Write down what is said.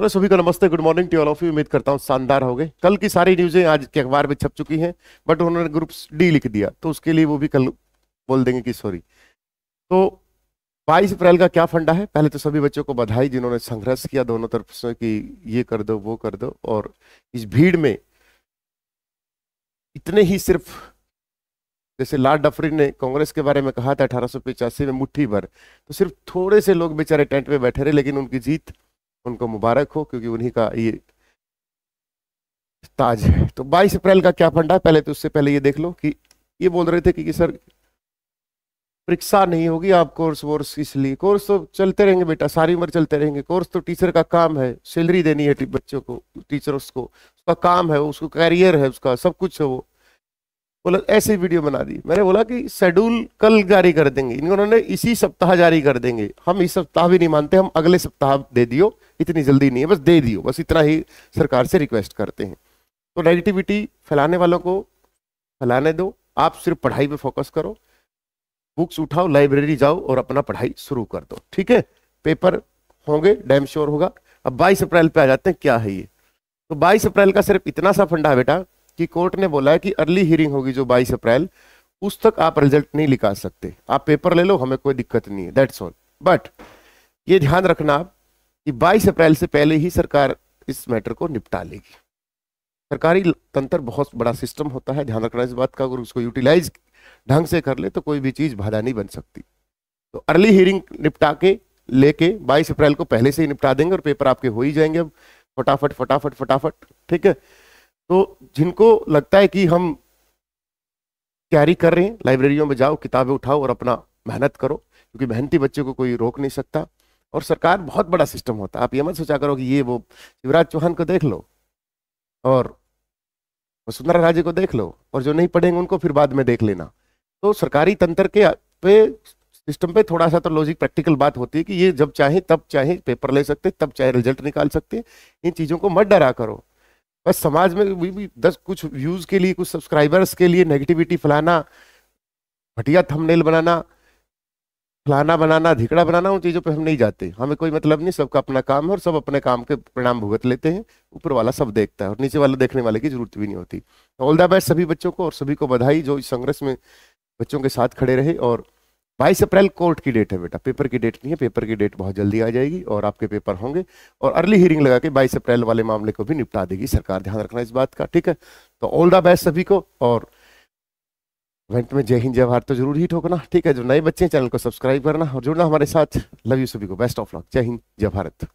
hello सभी को नमस्ते good morning to all of you उम्मीद करता हूँ शानदार हो गए कल की सारी न्यूज़ें आज के अखबार में छप चुकी हैं बट उन्होंने ग्रुप डी लिख दिया तो उसके लिए वो भी कल बोल देंगे कि सॉरी तो बाईस अप्रैल का क्या फंडा है पहले तो सभी बच्चों को बधाई जिन्होंने संघर्ष किया दोनों तरफ से कि ये कर दो वो कर दो और इस भीड़ में इतने ही सिर्फ जैसे लाल डफरी ने कांग्रेस के बारे में कहा था अठारह में मुठ्ठी भर तो सिर्फ थोड़े से लोग बेचारे टेंट में बैठे रहे लेकिन उनकी जीत उनको मुबारक हो क्योंकि उन्हीं का ये ताज है तो 22 अप्रैल का क्या फंडा है पहले तो उससे पहले ये देख लो कि ये बोल रहे थे कि, कि सर परीक्षा नहीं होगी आप कोर्स वोर्स इसलिए कोर्स तो चलते रहेंगे बेटा सारी उम्र चलते रहेंगे कोर्स तो टीचर का काम है सैलरी देनी है बच्चों को टीचर्स को उसका काम है उसको कैरियर है उसका सब कुछ है वो बोला ऐसे वीडियो बना दी मैंने बोला कि शेड्यूल कल जारी कर देंगे इन्होंने उन्होंने इसी सप्ताह जारी कर देंगे हम इस सप्ताह भी नहीं मानते हम अगले सप्ताह दे दियो इतनी जल्दी नहीं है बस दे दियो बस इतना ही सरकार से रिक्वेस्ट करते हैं तो नेगेटिविटी फैलाने वालों को फैलाने दो आप सिर्फ पढ़ाई पर फोकस करो बुक्स उठाओ लाइब्रेरी जाओ और अपना पढ़ाई शुरू कर दो ठीक है पेपर होंगे डैम श्योर होगा अब 22 अप्रैल पे आ जाते हैं क्या है ये तो 22 अप्रैल का सिर्फ इतना सा फंडा बेटा कि कोर्ट ने बोला है कि अर्ली हियरिंग होगी जो 22 अप्रैल उस तक आप रिजल्ट नहीं निकाल सकते आप पेपर ले लो हमें कोई दिक्कत नहीं है दैट्स ऑल बट ये ध्यान रखना आप कि 22 अप्रैल से पहले ही सरकार इस मैटर को निपटा लेगी सरकारी तंत्र बहुत बड़ा सिस्टम होता है ध्यान रखना इस बात का अगर उसको यूटिलाइज ढंग से कर ले तो कोई भी चीज़ बाधा नहीं बन सकती तो अर्ली हियरिंग निपटा के लेके 22 अप्रैल को पहले से ही निपटा देंगे और पेपर आपके हो ही जाएंगे अब फटाफट फटाफट फटाफट ठीक है तो जिनको लगता है कि हम कैरी कर रहे हैं लाइब्रेरियों में जाओ किताबें उठाओ और अपना मेहनत करो क्योंकि मेहनती बच्चे को कोई रोक नहीं सकता और सरकार बहुत बड़ा सिस्टम होता है आप ये मत सोचा करो कि ये वो शिवराज चौहान को देख लो और वसुंधरा राजे को देख लो और जो नहीं पढ़ेंगे उनको फिर बाद में देख लेना तो सरकारी तंत्र के पे सिस्टम पे थोड़ा सा तो लॉजिक प्रैक्टिकल बात होती है कि ये जब चाहे तब चाहे पेपर ले सकते तब चाहे रिजल्ट निकाल सकते इन चीज़ों को मत डरा करो बस समाज में भी, भी दस कुछ व्यूज के लिए कुछ सब्सक्राइबर्स के लिए नेगेटिविटी फैलाना घटिया थंबनेल बनाना फलाना बनाना धिकड़ा बनाना उन चीज़ों पे हम नहीं जाते हमें कोई मतलब नहीं सबका अपना काम है और सब अपने काम के परिणाम भुगत लेते हैं ऊपर वाला सब देखता है और नीचे वाला देखने वाले की जरूरत भी नहीं होती ऑल द बेस्ट सभी बच्चों को और सभी को बधाई जो इस संघर्ष में बच्चों के साथ खड़े रहे और बाईस अप्रैल कोर्ट की डेट है बेटा पेपर की डेट नहीं है पेपर की डेट बहुत जल्दी आ जाएगी और आपके पेपर होंगे और अर्ली हियरिंग लगा के बाईस अप्रैल वाले मामले को भी निपटा देगी सरकार ध्यान रखना इस बात का ठीक है तो ऑल द बेस्ट सभी को और इवेंट में जय हिंद जय भारत तो जरूर ही ठोकना ठीक है जो नए बच्चे हैं चैनल को सब्सक्राइब करना और जुड़ना हमारे साथ लव यू सभी को बेस्ट ऑफ लॉक जय हिंद जय भारत